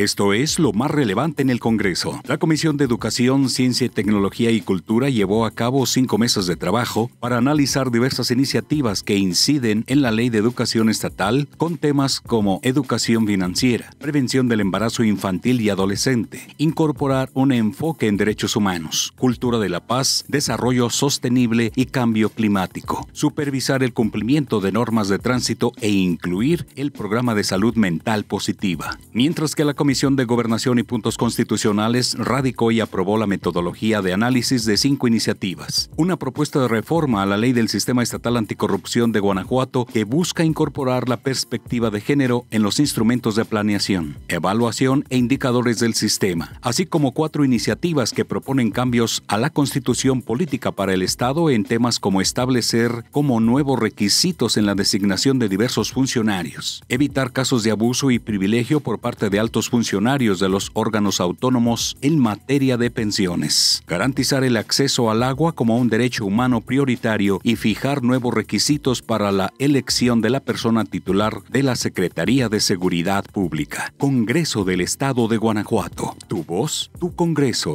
Esto es lo más relevante en el Congreso. La Comisión de Educación, Ciencia, Tecnología y Cultura llevó a cabo cinco meses de trabajo para analizar diversas iniciativas que inciden en la Ley de Educación Estatal con temas como educación financiera, prevención del embarazo infantil y adolescente, incorporar un enfoque en derechos humanos, cultura de la paz, desarrollo sostenible y cambio climático, supervisar el cumplimiento de normas de tránsito e incluir el programa de salud mental positiva. Mientras que la Comisión Comisión de Gobernación y Puntos Constitucionales radicó y aprobó la metodología de análisis de cinco iniciativas. Una propuesta de reforma a la ley del Sistema Estatal Anticorrupción de Guanajuato que busca incorporar la perspectiva de género en los instrumentos de planeación, evaluación e indicadores del sistema, así como cuatro iniciativas que proponen cambios a la constitución política para el Estado en temas como establecer como nuevos requisitos en la designación de diversos funcionarios, evitar casos de abuso y privilegio por parte de altos funcionarios, funcionarios de los órganos autónomos en materia de pensiones, garantizar el acceso al agua como un derecho humano prioritario y fijar nuevos requisitos para la elección de la persona titular de la Secretaría de Seguridad Pública. Congreso del Estado de Guanajuato. Tu voz, tu Congreso.